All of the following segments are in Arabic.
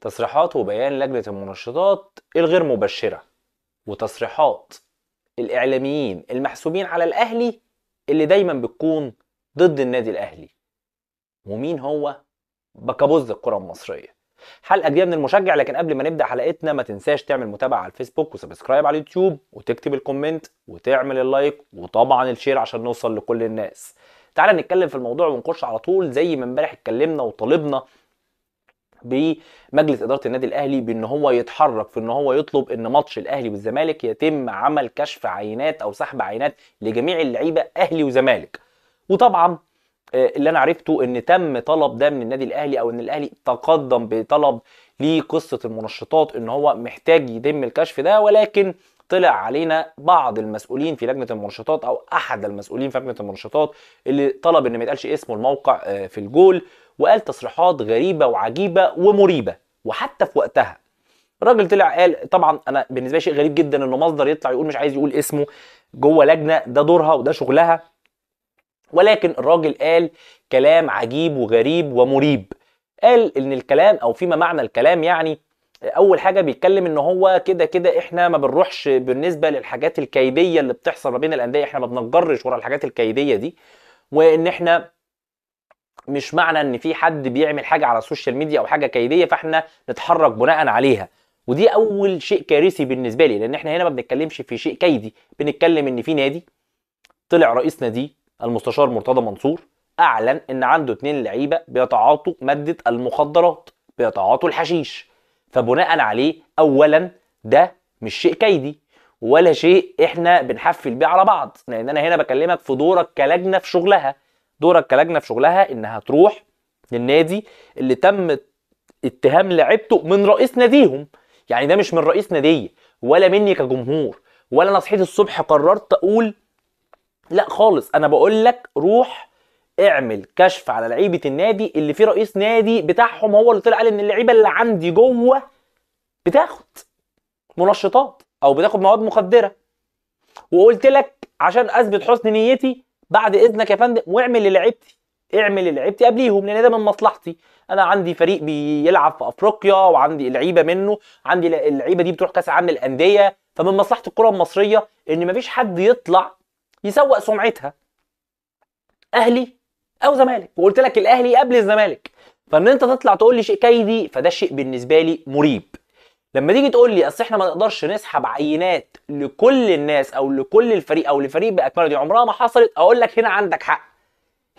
تصريحات وبيان لجنة المنشطات الغير مبشرة وتصريحات الإعلاميين المحسوبين على الأهلي اللي دايما بتكون ضد النادي الأهلي ومين هو بكابوز الكرة المصرية حلقة جديدة من المشجع لكن قبل ما نبدأ حلقتنا ما تنساش تعمل متابعة على الفيسبوك وسبسكرايب على اليوتيوب وتكتب الكومنت وتعمل اللايك وطبعا الشير عشان نوصل لكل الناس تعالى نتكلم في الموضوع ونخش على طول زي ما امبارح اتكلمنا وطالبنا بمجلس اداره النادي الاهلي بان هو يتحرك في ان هو يطلب ان ماتش الاهلي والزمالك يتم عمل كشف عينات او سحب عينات لجميع اللعيبه اهلي وزمالك وطبعا آه، اللي انا عرفته ان تم طلب ده من النادي الاهلي او ان الاهلي تقدم بطلب لقصه المنشطات ان هو محتاج يتم الكشف ده ولكن طلع علينا بعض المسؤولين في لجنه المنشطات او احد المسؤولين في لجنه المنشطات اللي طلب ان ما يتقالش اسمه الموقع آه، في الجول وقال تصريحات غريبه وعجيبه ومريبه وحتى في وقتها الراجل طلع قال طبعا انا بالنسبه لي شيء غريب جدا انه مصدر يطلع يقول مش عايز يقول اسمه جوه لجنه ده دورها وده شغلها ولكن الراجل قال كلام عجيب وغريب ومريب قال ان الكلام او فيما معنى الكلام يعني اول حاجه بيتكلم ان هو كده كده احنا ما بنروحش بالنسبه للحاجات الكيديه اللي بتحصل ما بين الانديه احنا ما بنجرش ورا الحاجات الكيديه دي وان احنا مش معنى ان في حد بيعمل حاجه على السوشيال ميديا او حاجه كيديه فاحنا نتحرك بناء عليها ودي اول شيء كارثي بالنسبه لي لان احنا هنا ما بنتكلمش في شيء كيدي بنتكلم ان في نادي طلع رئيس نادي المستشار مرتضى منصور اعلن ان عنده اتنين لعيبه بيتعاطوا ماده المخدرات بيتعاطوا الحشيش فبناء عليه اولا ده مش شيء كيدي ولا شيء احنا بنحفل بيه على بعض لان انا هنا بكلمك في دورك كلجنه في شغلها دورك كلجنه في شغلها انها تروح للنادي اللي تم اتهام لعبته من رئيس ناديهم يعني ده مش من رئيس ناديه ولا مني كجمهور ولا انا صحيت الصبح قررت اقول لا خالص انا بقول لك روح اعمل كشف على لعيبه النادي اللي فيه رئيس نادي بتاعهم هو اللي طلع قال ان اللعيبه اللي عندي جوه بتاخد منشطات او بتاخد مواد مخدره وقلت لك عشان اثبت حسن نيتي بعد اذنك يا فندم واعمل اللي لعبتي اعمل اللي لعبتي قبليهم لان ده من مصلحتي انا عندي فريق بيلعب في افريقيا وعندي لعيبه منه عندي اللعيبه دي بتروح كاس عالم الانديه فمن مصلحه الكره المصريه ان مفيش حد يطلع يسوق سمعتها اهلي او زمالك وقلت لك الاهلي قبل الزمالك فان انت تطلع تقول لي شيء كيدي فده شيء بالنسبه لي مريب لما تيجي تقول لي اصل احنا ما نقدرش نسحب عينات لكل الناس او لكل الفريق او لفريق باكمله دي عمرها ما حصلت اقول لك هنا عندك حق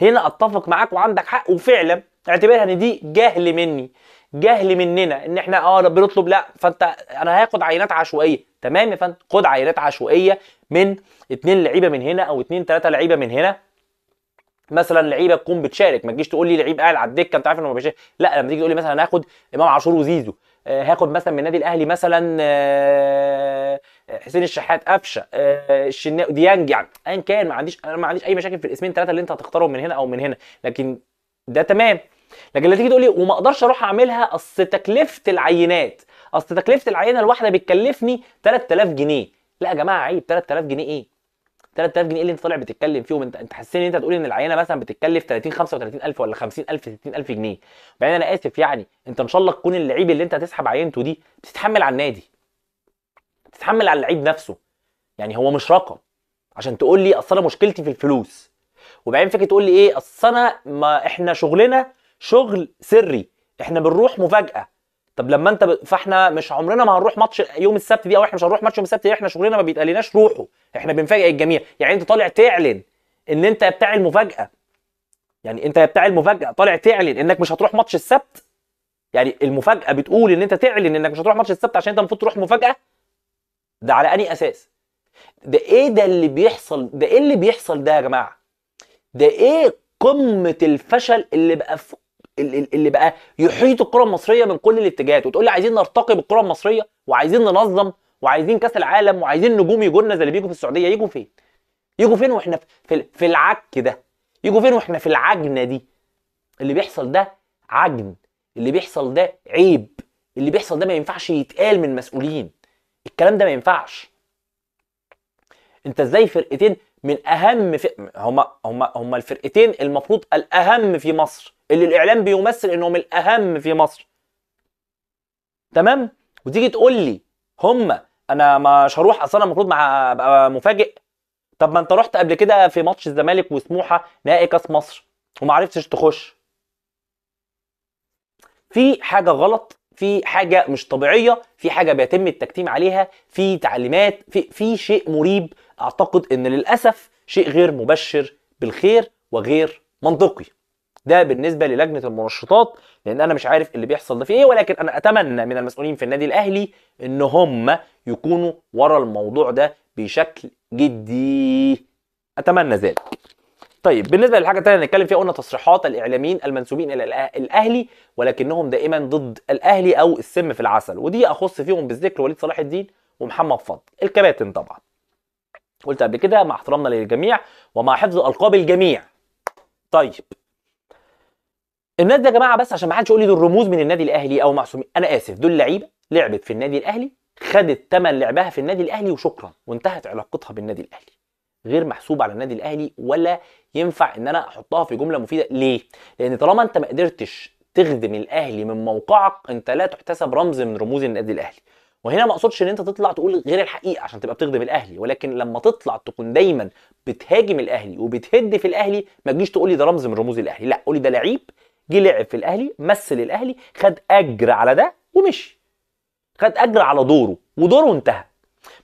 هنا اتفق معاك وعندك حق وفعلا اعتبرها ان دي جهل مني جهل مننا ان احنا اه بنطلب لا فانت انا هاخد عينات عشوائيه تمام يا فندم خد عينات عشوائيه من اتنين لعيبه من هنا او اتنين تلاته لعيبه من هنا مثلا لعيبه تكون بتشارك ما تجيش تقول لي لعيب قاعد على الدكه انت عارف انه ما بيشارك لا لما تيجي تقول لي مثلا هاخد امام عاشور وزيزو آه، هاخد مثلا من النادي الاهلي مثلا آه، آه، حسين الشحات قفشه الشناوي ديانج يعني ايا كان ما عنديش انا ما عنديش اي مشاكل في الاسمين ثلاثه اللي انت هتختارهم من هنا او من هنا لكن ده تمام لكن لما تيجي تقول لي وما اقدرش اروح اعملها اصل تكلفه العينات اصل تكلفه العينه الواحده بتكلفني 3000 جنيه لا يا جماعه عيب 3000 جنيه ايه 3000 جنيه اللي انت طالع بتتكلم فيهم انت انت حسيت ان انت هتقول ان العينه مثلا بتتكلف 30 35000 ولا 50000 60000 جنيه بعدين انا اسف يعني انت ان شاء الله تكون اللعيب اللي انت هتسحب عينته دي بتتحمل على النادي بتتحمل على اللعيب نفسه يعني هو مش رقم عشان تقول لي اصل انا مشكلتي في الفلوس وبعدين فكره تقول لي ايه اصل انا ما احنا شغلنا شغل سري احنا بنروح مفاجاه طب لما انت ب... فاحنا مش عمرنا ما هنروح ماتش يوم السبت دي او احنا مش هنروح ماتش يوم السبت دي احنا شغلنا ما بيتقالناش روحوا احنا بنفاجئ الجميع يعني انت طالع تعلن ان انت بتاع المفاجاه يعني انت بتاع المفاجاه طالع تعلن انك مش هتروح ماتش السبت يعني المفاجاه بتقول ان انت تعلن انك مش هتروح ماتش السبت عشان انت المفروض تروح مفاجاه ده على اني اساس ده ايه ده اللي بيحصل ده ايه اللي بيحصل ده يا جماعه ده ايه قمه الفشل اللي بقى في اللي بقى يحيط الكره المصريه من كل الاتجاهات وتقول لي عايزين نرتقي بالكره المصريه وعايزين ننظم وعايزين كاس العالم وعايزين نجوم لنا زي اللي بيجوا في السعوديه يجوا فين؟ يجوا فين واحنا في في العك ده؟ يجوا فين واحنا في العجنه دي؟ اللي بيحصل ده عجن، اللي بيحصل ده عيب، اللي بيحصل ده ما ينفعش يتقال من مسؤولين، الكلام ده ما ينفعش. انت ازاي فرقتين من اهم في... هما هما هما الفرقتين المفروض الاهم في مصر اللي الاعلام بيمثل انهم الاهم في مصر تمام وتيجي تقول لي هما انا مش هروح اصلا المفروض مع ابقى مفاجئ طب ما انت رحت قبل كده في ماتش الزمالك وسموحه نهائي كاس مصر وما عرفتش تخش في حاجه غلط في حاجه مش طبيعيه في حاجه بيتم التكتيم عليها في تعليمات في في شيء مريب اعتقد ان للاسف شيء غير مبشر بالخير وغير منطقي ده بالنسبه للجنه المنشطات لان انا مش عارف اللي بيحصل ده في ايه ولكن انا اتمنى من المسؤولين في النادي الاهلي ان هم يكونوا ورا الموضوع ده بشكل جدي اتمنى ذلك طيب بالنسبه للحاجه الثانيه اللي هنتكلم فيها قلنا تصريحات الاعلاميين المنسوبين الى الاهلي ولكنهم دائما ضد الاهلي او السم في العسل ودي اخص فيهم بالذكر وليد صلاح الدين ومحمد فضل الكباتن طبعا قلت قبل كده مع احترامنا للجميع ومع حفظ القاب الجميع طيب الناس دي يا جماعه بس عشان ما حدش يقول لي دول رموز من النادي الاهلي او معصومين انا اسف دول لعيبه لعبت في النادي الاهلي خدت ثمن لعبها في النادي الاهلي وشكرا وانتهت علاقتها بالنادي الاهلي غير محسوب على النادي الاهلي ولا ينفع ان انا احطها في جمله مفيده ليه لان طالما انت ما قدرتش تخدم الاهلي من موقعك انت لا تحتسب رمز من رموز النادي الاهلي وهنا ما اقصدش ان انت تطلع تقول غير الحقيقه عشان تبقى بتخدم الاهلي ولكن لما تطلع تكون دايما بتهاجم الاهلي وبتهد في الاهلي ما تجيش تقول لي ده رمز من رموز الاهلي لا قول لي ده لعيب جه لعب في الاهلي مثل الاهلي خد اجر على ده ومشي خد اجر على دوره ودوره انتهى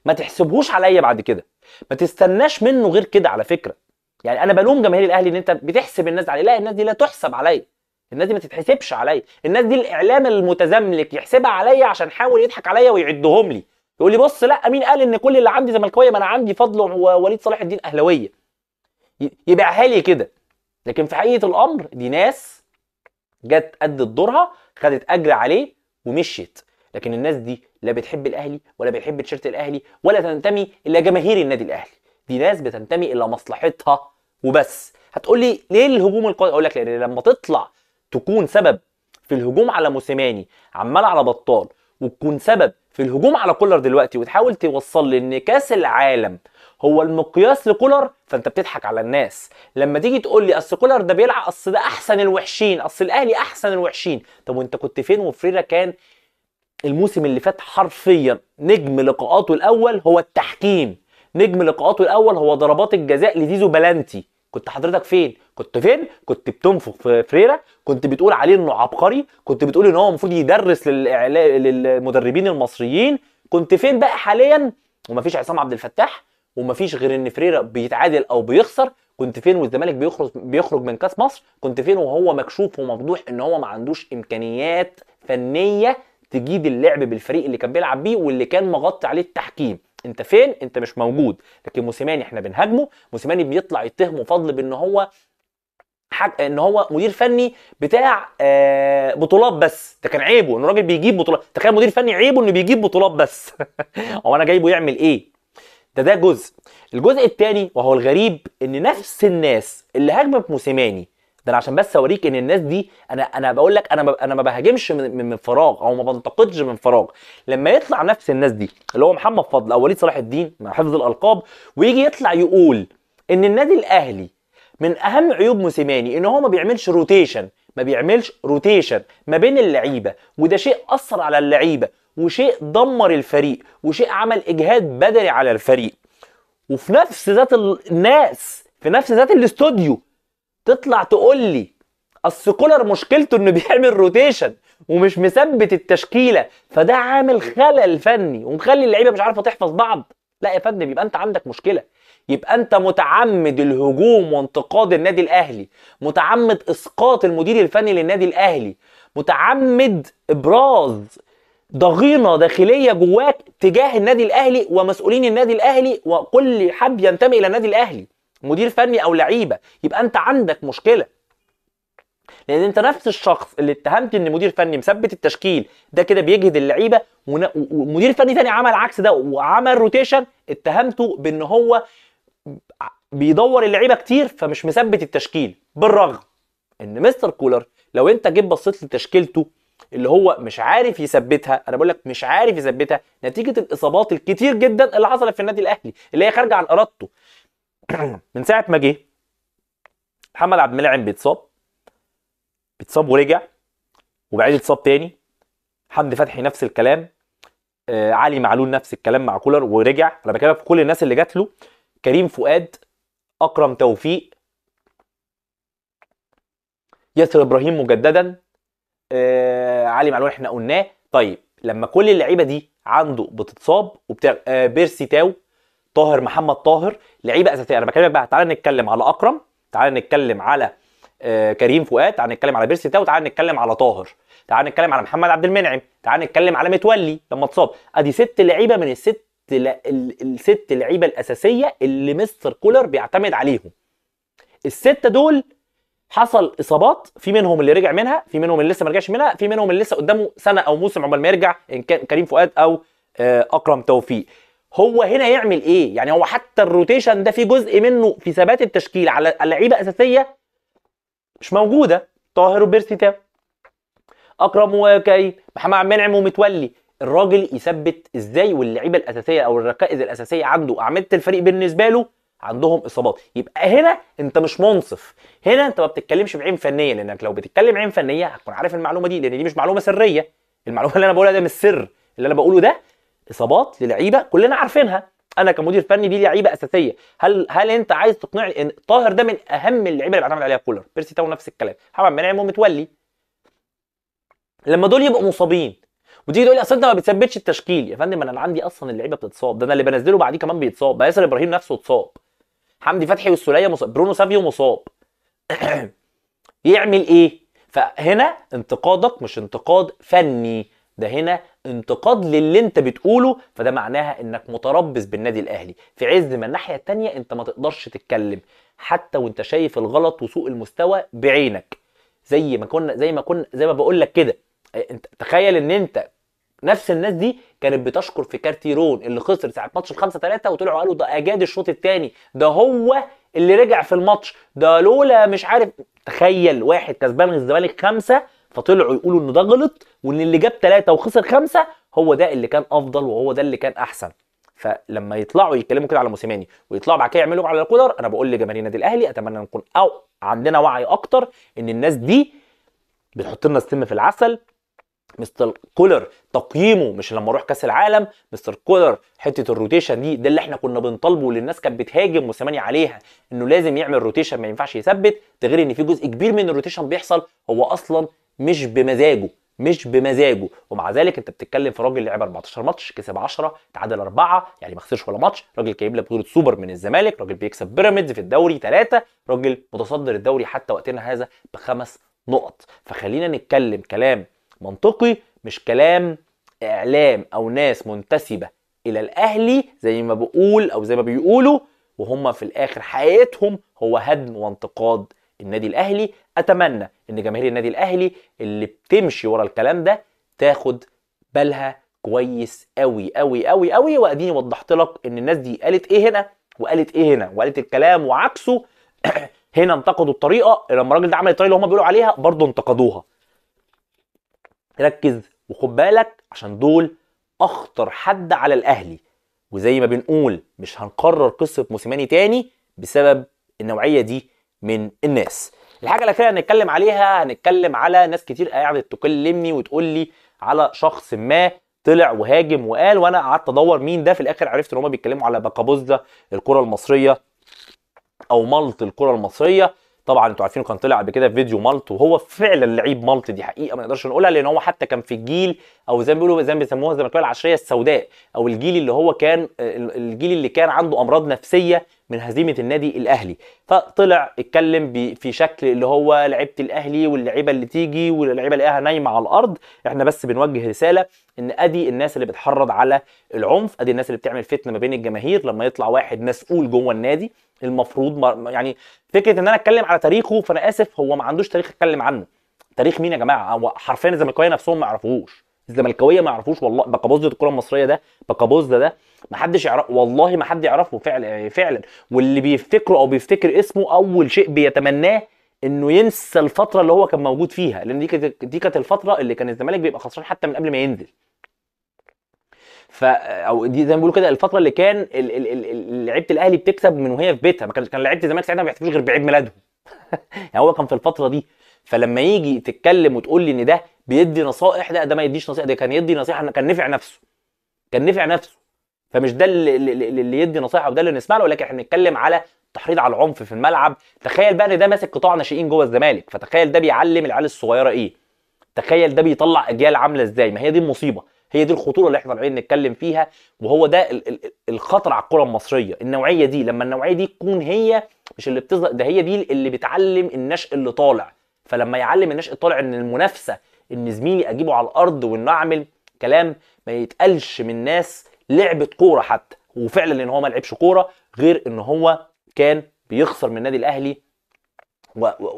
ما تحسبهوش عليا بعد كده ما تستناش منه غير كده على فكره يعني انا بلوم جماهير الاهلي ان انت بتحسب الناس علي لا الناس دي لا تحسب عليا الناس دي ما تتحسبش عليا الناس دي الاعلام المتزملك يحسبها عليا عشان يحاول يضحك عليا ويعدهم لي يقول لي بص لا مين قال ان كل اللي عندي زملكاويه ما انا عندي فضل ووليد صلاح الدين اهلاويه يبيعها لي كده لكن في حقيقه الامر دي ناس جت أدت دورها خدت أجر عليه ومشيت لكن الناس دي لا بتحب الأهلي ولا بتحب تيشيرت الأهلي ولا تنتمي إلا جماهير النادي الأهلي دي ناس بتنتمي إلى مصلحتها وبس هتقول لي ليه الهجوم القوي اقول لك لان لما تطلع تكون سبب في الهجوم على موسيماني عمال على بطال وتكون سبب في الهجوم على كولر دلوقتي وتحاول توصل لي ان كاس العالم هو المقياس لكولر فانت بتضحك على الناس لما تيجي تقول لي اصل كولر ده بيلعب اصل ده احسن الوحشين اصل الاهلي احسن الوحشين طب وانت كنت فين وفريرا كان الموسم اللي فات حرفيا نجم لقاءاته الاول هو التحكيم نجم لقاءاته الاول هو ضربات الجزاء لزيزو بلانتي كنت حضرتك فين كنت فين كنت بتنفخ في فريرا كنت بتقول عليه انه عبقري كنت بتقول ان هو المفروض يدرس للمدربين المصريين كنت فين بقى حاليا ومفيش عصام عبد الفتاح ومفيش غير ان فريرا بيتعادل او بيخسر كنت فين والزمالك بيخرج بيخرج من كاس مصر كنت فين وهو مكشوف ومفضوح ان هو ما عندوش امكانيات فنيه تجيد اللعب بالفريق اللي كان بيلعب بيه واللي كان مغطي عليه التحكيم انت فين انت مش موجود لكن موسيماني احنا بنهاجمه موسيماني بيطلع يتهمه فضل بان هو حق ان هو مدير فني بتاع آه بطولات بس ده كان عيبه ان راجل بيجيب بطولات تخيل مدير فني عيبه انه بيجيب بطولات بس هو انا جايبه يعمل ايه ده ده جزء الجزء الثاني وهو الغريب ان نفس الناس اللي هاجمت موسيماني ده انا عشان بس اوريك ان الناس دي انا انا بقول لك انا انا ما بهاجمش من, من فراغ او ما بنتقدش من فراغ لما يطلع نفس الناس دي اللي هو محمد فضل او وليد صلاح الدين مع حفظ الالقاب ويجي يطلع يقول ان النادي الاهلي من اهم عيوب موسيماني ان هو ما بيعملش روتيشن ما بيعملش روتيشن ما بين اللعيبه وده شيء اثر على اللعيبه وشيء دمر الفريق وشيء عمل اجهاد بدني على الفريق وفي نفس ذات الناس في نفس ذات الاستوديو تطلع تقول لي اصل كولر مشكلته انه بيعمل روتيشن ومش مثبت التشكيله فده عامل خلل فني ومخلي اللعيبه مش عارفه تحفظ بعض لا يا فندم يبقى انت عندك مشكله يبقى انت متعمد الهجوم وانتقاد النادي الاهلي متعمد اسقاط المدير الفني للنادي الاهلي متعمد ابراز ضغينه داخليه جواك تجاه النادي الاهلي ومسؤولين النادي الاهلي وكل حد ينتمي الى النادي الاهلي مدير فني او لعيبه يبقى انت عندك مشكله لان انت نفس الشخص اللي اتهمت ان مدير فني مثبت التشكيل ده كده بيجهد اللعيبه ومدير فني ثاني عمل عكس ده وعمل روتيشن اتهمته بان هو بيدور اللعيبه كتير فمش مثبت التشكيل بالرغم ان مستر كولر لو انت جيت بصيت لتشكيلته اللي هو مش عارف يثبتها انا بقول لك مش عارف يثبتها نتيجه الاصابات الكتير جدا اللي حصلت في النادي الاهلي اللي هي خارجه عن ارادته من ساعه ما جه محمد عبد المنعم بيتصاب بيتصاب ورجع وبعيد اتصاب تاني حمدي فتحي نفس الكلام آه علي معلول نفس الكلام مع كولر ورجع انا بكلم في كل الناس اللي جات له كريم فؤاد اكرم توفيق ياسر ابراهيم مجددا آه علي معلول احنا قلناه طيب لما كل اللعيبه دي عنده بتتصاب وبتاع آه بيرسي تاو طاهر محمد طاهر لعيبه اساسيه انا بكلمك بقى تعالى نتكلم على اكرم تعالى نتكلم على آه، كريم فؤاد تعالى نتكلم على بيرسي تاو تعالى نتكلم على طاهر تعالى نتكلم على محمد عبد المنعم تعالى نتكلم على متولي لما اتصاب ادي ست لعيبه من الست ل... الست لعيبه الاساسيه اللي مستر كولر بيعتمد عليهم السته دول حصل اصابات في منهم اللي رجع منها في منهم اللي لسه ما رجعش منها في منهم اللي لسه قدامه سنه او موسم عمال ما يرجع ان كان كريم فؤاد او آه، اكرم توفيق هو هنا يعمل ايه يعني هو حتى الروتيشن ده في جزء منه في ثبات التشكيل على اللعيبه اساسيه مش موجوده طاهر وبيرسي تاو اكرم وكريم محمد عبد المنعم ومتولي الراجل يثبت ازاي واللعيبه الاساسيه او الركائز الاساسيه عنده اعمده الفريق بالنسبه له عندهم اصابات يبقى هنا انت مش منصف هنا انت ما بتتكلمش بعين فنيه لانك لو بتتكلم عين فنيه هتكون عارف المعلومه دي لان دي مش معلومه سريه المعلومه اللي انا بقولها ده مش سر اللي انا بقوله ده اصابات للعيبه كلنا عارفينها انا كمدير فني دي لعيبه اساسيه هل هل انت عايز تقنعني ان طاهر ده من اهم اللعيبه اللي بعتمد عليها كولر بيرسي تاو نفس الكلام محمد منعم ومتولي لما دول يبقوا مصابين وتيجي تقول لي اصل انت ما بتثبتش التشكيل يا فندم انا عندي اصلا اللعيبه بتتصاب ده انا اللي بنزله بعديه كمان بيتصاب ياسر ابراهيم نفسه اتصاب حمدي فتحي والسوليه مصاب برونو سافيو مصاب يعمل ايه فهنا انتقادك مش انتقاد فني ده هنا انتقاد للي انت بتقوله فده معناها انك متربص بالنادي الاهلي في عز ما الناحيه الثانيه انت ما تقدرش تتكلم حتى وانت شايف الغلط وسوء المستوى بعينك زي ما كنا زي ما كنا زي ما بقول لك كده اه، انت تخيل ان انت نفس الناس دي كانت بتشكر في كارتيرون اللي خسر ساعه ماتش ال 5 3 وطلعوا قالوا ده اجاد الشوط الثاني ده هو اللي رجع في الماتش ده لولا مش عارف تخيل واحد كسبان الزمالك خمسه فطلعوا يقولوا ان ده غلط وان اللي جاب ثلاثه وخسر خمسه هو ده اللي كان افضل وهو ده اللي كان احسن فلما يطلعوا يتكلموا كده على موسيماني ويطلعوا بعد كده يعملوا على الكولر انا بقول لجماهير النادي الاهلي اتمنى نكون أو عندنا وعي اكتر ان الناس دي بتحط لنا السم في العسل مستر كولر تقييمه مش لما اروح كاس العالم مستر كولر حته الروتيشن دي ده اللي احنا كنا بنطالبه واللي الناس كانت بتهاجم موسيماني عليها انه لازم يعمل روتيشن ما ينفعش يثبت ده غير ان في جزء كبير من الروتيشن بيحصل هو اصلا مش بمزاجه مش بمزاجه ومع ذلك انت بتتكلم في راجل لعب 14 ماتش كسب 10 تعادل 4 يعني ما خسرش ولا ماتش راجل جايب لك بطوله سوبر من الزمالك راجل بيكسب بيراميدز في الدوري 3 راجل متصدر الدوري حتى وقتنا هذا بخمس نقط فخلينا نتكلم كلام منطقي مش كلام اعلام او ناس منتسبه الى الاهلي زي ما بقول او زي ما بيقولوا وهم في الاخر حقيقتهم هو هدم وانتقاد النادي الاهلي اتمنى ان جماهير النادي الاهلي اللي بتمشي ورا الكلام ده تاخد بالها كويس قوي قوي قوي قوي واديني وضحت لك ان الناس دي قالت ايه هنا وقالت ايه هنا وقالت الكلام وعكسه هنا انتقدوا الطريقه لما الراجل ده عمل الطريقه اللي هم بيقولوا عليها برضه انتقدوها ركز وخد بالك عشان دول اخطر حد على الاهلي وزي ما بنقول مش هنقرر قصه موسيماني تاني بسبب النوعيه دي من الناس الحاجه الاخيره هنتكلم عليها هنتكلم على ناس كتير قاعدة تكلمني وتقول لي على شخص ما طلع وهاجم وقال وانا قعدت ادور مين ده في الاخر عرفت ان هم بيتكلموا على بقابوزة الكره المصريه او ملط الكره المصريه طبعا انتوا عارفين كان طلع قبل كده في فيديو مالت وهو فعلا لعيب مالت دي حقيقه ما نقدرش نقولها لان هو حتى كان في الجيل او زي ما بيقولوا زي ما بيسموها زي ما بيقولوا العشريه السوداء او الجيل اللي هو كان الجيل اللي كان عنده امراض نفسيه من هزيمه النادي الاهلي فطلع اتكلم في شكل اللي هو لعيبه الاهلي واللعيبه اللي تيجي واللعيبه اللي لقاها نايمه على الارض احنا بس بنوجه رساله ان ادي الناس اللي بتحرض على العنف ادي الناس اللي بتعمل فتنه ما بين الجماهير لما يطلع واحد مسؤول جوه النادي المفروض يعني فكره ان انا اتكلم على تاريخه فانا اسف هو ما عندوش تاريخ اتكلم عنه تاريخ مين يا جماعه حرفيا الزملكاويه نفسهم ما يعرفوش الزملكاويه ما يعرفوش والله بقبوز الكره المصريه ده بقبوز ده ما حدش يعرف والله ما حد يعرفه فعلا فعلا واللي بيفتكره او بيفتكر اسمه اول شيء بيتمناه انه ينسى الفتره اللي هو كان موجود فيها لان دي دي كانت الفتره اللي كان الزمالك بيبقى خسران حتى من قبل ما ينزل ف او دي زي ما بيقولوا كده الفتره اللي كان لعيبه الاهلي بتكسب من وهي في بيتها ما كانش كان لعيبه الزمالك ساعتها ما بيحتفلوش غير بعيد ميلادهم يعني هو كان في الفتره دي فلما يجي تتكلم وتقول لي ان ده بيدي نصائح لا ده ما يديش نصيحه ده كان يدي نصيحه كان نفع نفسه كان نفع نفسه فمش ده اللي, اللي يدي نصيحه وده اللي نسمع له ولكن احنا بنتكلم على تحريض على العنف في الملعب تخيل بقى ان ده ماسك قطاع ناشئين جوه الزمالك فتخيل ده بيعلم العيال الصغيره ايه تخيل ده بيطلع اجيال عامله ازاي ما هي دي المصيبه هي دي الخطوره اللي احنا طالعين نتكلم فيها وهو ده الخطر على الكره المصريه النوعيه دي لما النوعيه دي تكون هي مش اللي بتظهر ده هي دي اللي بتعلم النشء اللي طالع فلما يعلم النشء الطالع ان المنافسه ان زميلي اجيبه على الارض وانه اعمل كلام ما يتقالش من ناس لعبت كوره حتى وفعلا ان هو ما لعبش كوره غير ان هو كان بيخسر من النادي الاهلي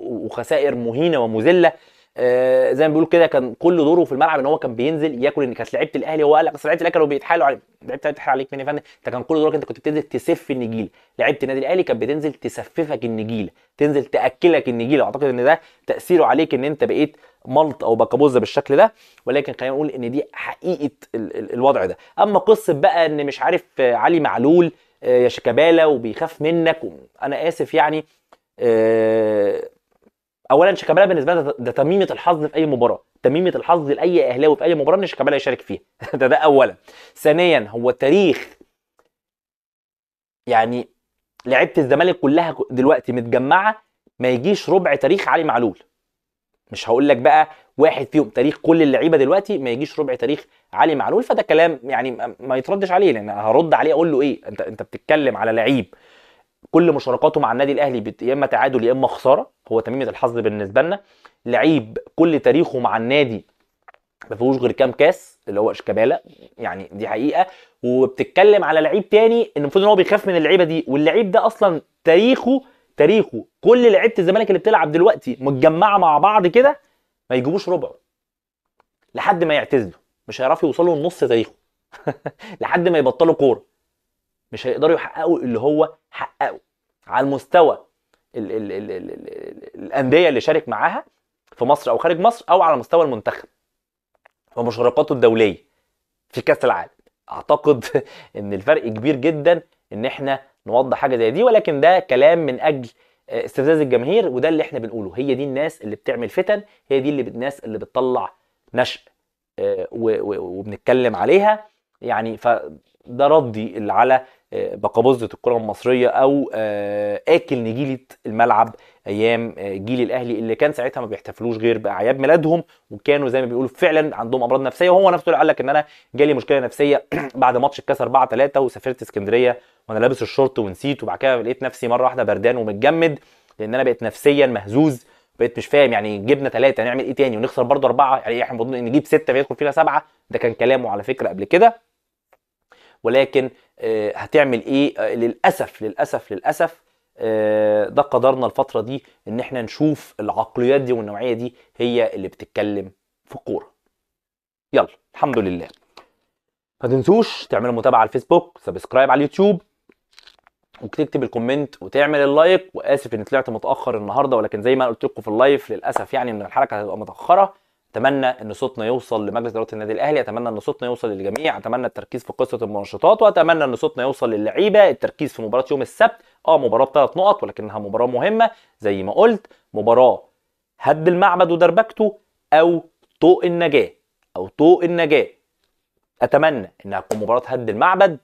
وخسائر مهينه ومذله آه، زي ما بيقولوا كده كان كل دوره في الملعب ان هو كان بينزل ياكل ان كانت لعيبه الاهلي هو قال لك لعيبه الاهلي كانوا بيتحايلوا عليك لعيبه الاهلي بتتحال عليك مين يا فندم انت كان كل دورك انت كنت بتنزل تسف النجيل لعيبه النادي الاهلي كانت بتنزل تسففك النجيل تنزل تاكلك النجيل اعتقد ان ده تاثيره عليك ان انت بقيت ملط او بكابوزه بالشكل ده ولكن خلينا نقول ان دي حقيقه ال ال الوضع ده اما قصه بقى ان مش عارف علي معلول آه، يا شيكابالا وبيخاف منك انا اسف يعني أه اولا شيكابالا بالنسبه لنا ده تميمه الحظ في اي مباراه تميمه الحظ لاي اهلاوي في اي مباراه ان شيكابالا يشارك فيها ده ده اولا ثانيا هو تاريخ يعني لعيبه الزمالك كلها دلوقتي متجمعه ما يجيش ربع تاريخ علي معلول مش هقول لك بقى واحد فيهم تاريخ كل اللعيبه دلوقتي ما يجيش ربع تاريخ علي معلول فده كلام يعني ما يتردش عليه لان هرد عليه اقول له ايه انت انت بتتكلم على لعيب كل مشاركاته مع النادي الاهلي يا اما تعادل يا اما خساره هو تميمه الحظ بالنسبه لنا لعيب كل تاريخه مع النادي ما فيهوش غير كام كاس اللي هو شيكابالا يعني دي حقيقه وبتتكلم على لعيب تاني المفروض ان هو بيخاف من اللعيبه دي واللعيب ده اصلا تاريخه تاريخه كل لعيبه الزمالك اللي بتلعب دلوقتي متجمعه مع بعض كده ما يجيبوش ربعه لحد ما يعتزلوا مش هيعرفوا يوصلوا لنص تاريخه لحد ما يبطلوا كوره مش هيقدروا يحققوا اللي هو حققه على المستوى الـ الـ الـ الـ الـ الانديه اللي شارك معاها في مصر او خارج مصر او على مستوى المنتخب ومشاركاته الدوليه في كاس العالم اعتقد ان الفرق كبير جدا ان احنا نوضح حاجه زي دي ولكن ده كلام من اجل آه، استفزاز الجماهير وده اللي احنا بنقوله هي دي الناس اللي بتعمل فتن هي دي اللي الناس اللي بتطلع نشء آه، وبنتكلم عليها يعني فده ردي اللي على آه، بقبضه الكره المصريه او آه، اكل نجيله الملعب ايام آه، جيل الاهلي اللي كان ساعتها ما بيحتفلوش غير باعياد ميلادهم وكانوا زي ما بيقولوا فعلا عندهم امراض نفسيه وهو نفسه اللي قال لك ان انا جالي مشكله نفسيه بعد ماتش الكاس 4 3 وسافرت اسكندريه وانا لابس الشورت ونسيت وبعد كده لقيت نفسي مره واحده بردان ومتجمد لان انا بقيت نفسيا مهزوز بقيت مش فاهم يعني جبنا ثلاثه نعمل ايه تاني ونخسر برضه اربعه يعني إيه، احنا المفروض نجيب سته فيدخل فينا سبعه ده كان كلامه على فكره قبل كده ولكن آه، هتعمل ايه آه، للاسف للاسف للاسف آه، ده قدرنا الفتره دي ان احنا نشوف العقليات دي والنوعيه دي هي اللي بتتكلم في الكوره يلا الحمد لله ما تنسوش تعملوا متابعه على الفيسبوك سبسكرايب على اليوتيوب وتكتب الكومنت وتعمل اللايك واسف ان طلعت متاخر النهارده ولكن زي ما قلت لكم في اللايف للاسف يعني ان الحركه هتبقى متاخره اتمنى ان صوتنا يوصل لمجلس اداره النادي الاهلي اتمنى ان صوتنا يوصل للجميع اتمنى التركيز في قصه المنشطات واتمنى ان صوتنا يوصل للعيبه التركيز في مباراه يوم السبت اه مباراه بثلاث نقط ولكنها مباراه مهمه زي ما قلت مباراه هد المعبد ودربكته او طوق النجاه او طوق النجاه اتمنى انها تكون مباراه هد المعبد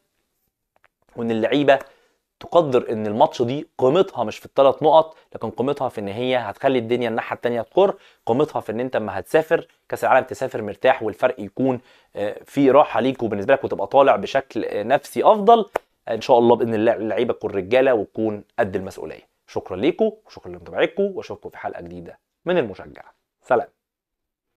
وان اللعيبه تقدر ان الماتش دي قيمتها مش في الثلاث نقط لكن قيمتها في ان هي هتخلي الدنيا الناحيه الثانيه تقر قيمتها في ان انت اما هتسافر كاس العالم تسافر مرتاح والفرق يكون آه، في راحه ليك وبالنسبه لك وتبقى طالع بشكل آه، نفسي افضل آه، ان شاء الله باذن الله اللعيبه تكون رجاله وتكون قد المسؤوليه شكرا ليكم وشكرا لمتابعتكم واشوفكم في حلقه جديده من المشجع سلام